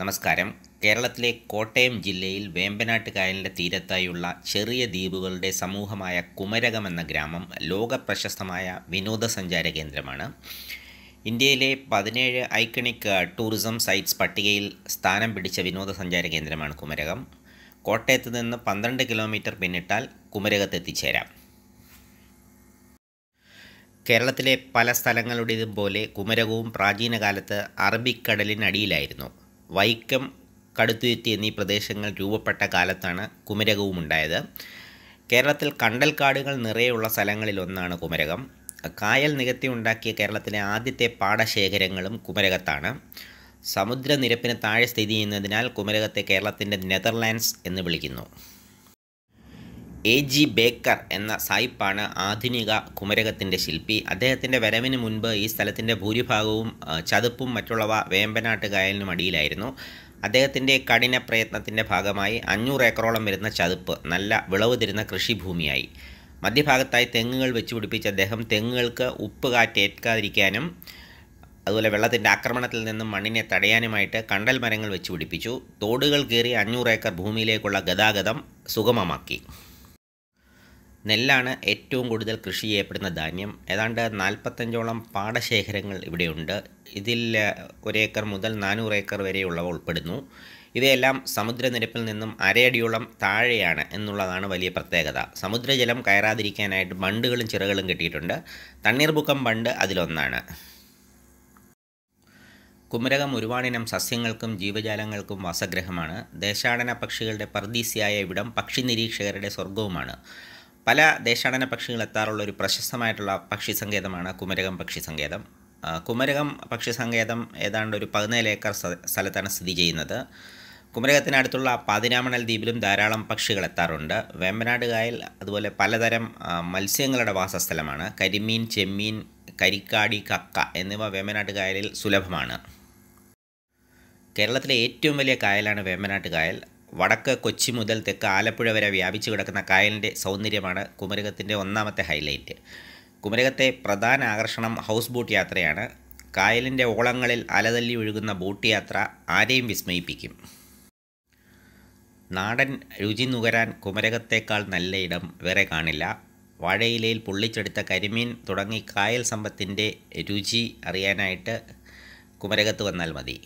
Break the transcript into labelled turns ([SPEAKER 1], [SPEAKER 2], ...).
[SPEAKER 1] നമസ്കാരം കേരളത്തിലെ കോട്ടയം ജില്ലയിൽ വേമ്പനാട്ട് കായലിൻ്റെ തീരത്തായുള്ള ചെറിയ ദ്വീപുകളുടെ സമൂഹമായ കുമരകം എന്ന ഗ്രാമം ലോക പ്രശസ്തമായ വിനോദസഞ്ചാര കേന്ദ്രമാണ് ഇന്ത്യയിലെ പതിനേഴ് ഐക്കണിക് ടൂറിസം സൈറ്റ്സ് പട്ടികയിൽ സ്ഥാനം പിടിച്ച വിനോദസഞ്ചാര കേന്ദ്രമാണ് കുമരകം കോട്ടയത്ത് നിന്ന് പന്ത്രണ്ട് കിലോമീറ്റർ പിന്നിട്ടാൽ കുമരകത്ത് എത്തിച്ചേരാം കേരളത്തിലെ പല സ്ഥലങ്ങളുടേതും പോലെ കുമരകവും പ്രാചീനകാലത്ത് അറബിക്കടലിനടിയിലായിരുന്നു വൈക്കം കടുത്തുയറ്റി എന്നീ പ്രദേശങ്ങൾ രൂപപ്പെട്ട കാലത്താണ് കുമരകവും ഉണ്ടായത് കേരളത്തിൽ കണ്ടൽക്കാടുകൾ നിറയെയുള്ള സ്ഥലങ്ങളിലൊന്നാണ് കുമരകം കായൽ നികത്തി ഉണ്ടാക്കിയ കേരളത്തിലെ ആദ്യത്തെ പാടശേഖരങ്ങളും കുമരകത്താണ് സമുദ്രനിരപ്പിന് താഴെ സ്ഥിതി ചെയ്യുന്നതിനാൽ കുമരകത്തെ കേരളത്തിൻ്റെ നെതർലാൻഡ്സ് എന്ന് വിളിക്കുന്നു എ ജി ബേക്കർ എന്ന സായിപ്പാണ് ആധുനിക കുമരകത്തിൻ്റെ ശില്പി അദ്ദേഹത്തിൻ്റെ വരവിന് മുൻപ് ഈ സ്ഥലത്തിൻ്റെ ഭൂരിഭാഗവും ചതുപ്പും മറ്റുള്ളവ വേമ്പനാട്ട് കായലിനും അടിയിലായിരുന്നു അദ്ദേഹത്തിൻ്റെ കഠിന പ്രയത്നത്തിൻ്റെ ഭാഗമായി അഞ്ഞൂറ് ഏക്കറോളം വരുന്ന ചതുപ്പ് നല്ല വിളവ് തരുന്ന കൃഷിഭൂമിയായി മധ്യഭാഗത്തായി തെങ്ങുകൾ വെച്ച് പിടിപ്പിച്ച അദ്ദേഹം തെങ്ങുകൾക്ക് ഉപ്പ് കാറ്റേറ്റാതിരിക്കാനും അതുപോലെ വെള്ളത്തിൻ്റെ ആക്രമണത്തിൽ നിന്നും മണ്ണിനെ തടയാനുമായിട്ട് കണ്ടൽ മരങ്ങൾ വെച്ച് പിടിപ്പിച്ചു തോടുകൾ കയറി അഞ്ഞൂറ് ഏക്കർ ഭൂമിയിലേക്കുള്ള ഗതാഗതം സുഗമമാക്കി നെല്ലാണ് ഏറ്റവും കൂടുതൽ കൃഷി ചെയ്യപ്പെടുന്ന ധാന്യം ഏതാണ്ട് നാൽപ്പത്തഞ്ചോളം പാടശേഖരങ്ങൾ ഇവിടെയുണ്ട് ഇതിൽ ഒരേക്കർ മുതൽ നാനൂറ് ഏക്കർ വരെയുള്ളവ ഉൾപ്പെടുന്നു ഇവയെല്ലാം സമുദ്രനിരപ്പിൽ നിന്നും അരയടിയോളം താഴെയാണ് എന്നുള്ളതാണ് വലിയ പ്രത്യേകത സമുദ്രജലം കയറാതിരിക്കാനായിട്ട് ബണ്ടുകളും ചിറകളും കെട്ടിയിട്ടുണ്ട് തണ്ണീർബുക്കം ബണ്ട് അതിലൊന്നാണ് കുമരകം ഒരുപാടിനം സസ്യങ്ങൾക്കും ജീവജാലങ്ങൾക്കും വാസഗ്രഹമാണ് ദേശാടന പക്ഷികളുടെ പർദീസിയായ ഇവിടം പക്ഷി നിരീക്ഷകരുടെ സ്വർഗവുമാണ് പല ദേശാടന പക്ഷികൾ എത്താറുള്ള ഒരു പ്രശസ്തമായിട്ടുള്ള പക്ഷി സങ്കേതമാണ് കുമരകം പക്ഷി സങ്കേതം കുമരകം പക്ഷി സങ്കേതം ഏതാണ്ട് ഒരു പതിനേഴ് ഏക്കർ സ്ഥലത്താണ് സ്ഥിതി ചെയ്യുന്നത് കുമരകത്തിനടുത്തുള്ള പാതിരാമണൽ ദ്വീപിലും ധാരാളം പക്ഷികൾ എത്താറുണ്ട് വേമ്പനാട് കായൽ അതുപോലെ പലതരം മത്സ്യങ്ങളുടെ വാസസ്ഥലമാണ് കരിമീൻ ചെമ്മീൻ കരിക്കാടി കക്ക എന്നിവ വേമ്പനാട്ട് കായലിൽ സുലഭമാണ് കേരളത്തിലെ ഏറ്റവും വലിയ കായലാണ് വേമ്പനാട്ട് കായൽ വടക്ക് കൊച്ചി മുതൽ തെക്ക് ആലപ്പുഴ വരെ വ്യാപിച്ചു കിടക്കുന്ന കായലിൻ്റെ സൗന്ദര്യമാണ് കുമരകത്തിൻ്റെ ഒന്നാമത്തെ ഹൈലൈറ്റ് കുമരകത്തെ പ്രധാന ആകർഷണം ഹൗസ് ബോട്ട് യാത്രയാണ് കായലിൻ്റെ ഓളങ്ങളിൽ അലതല്ലി ഒഴുകുന്ന ബോട്ട് യാത്ര ആരെയും വിസ്മയിപ്പിക്കും നാടൻ രുചി നുകരാൻ കുമരകത്തേക്കാൾ നല്ല ഇടം വേറെ കാണില്ല വാഴയിലയിൽ പൊള്ളിച്ചെടുത്ത കരിമീൻ തുടങ്ങി കായൽ സമ്പത്തിൻ്റെ രുചി അറിയാനായിട്ട് കുമരകത്ത് വന്നാൽ മതി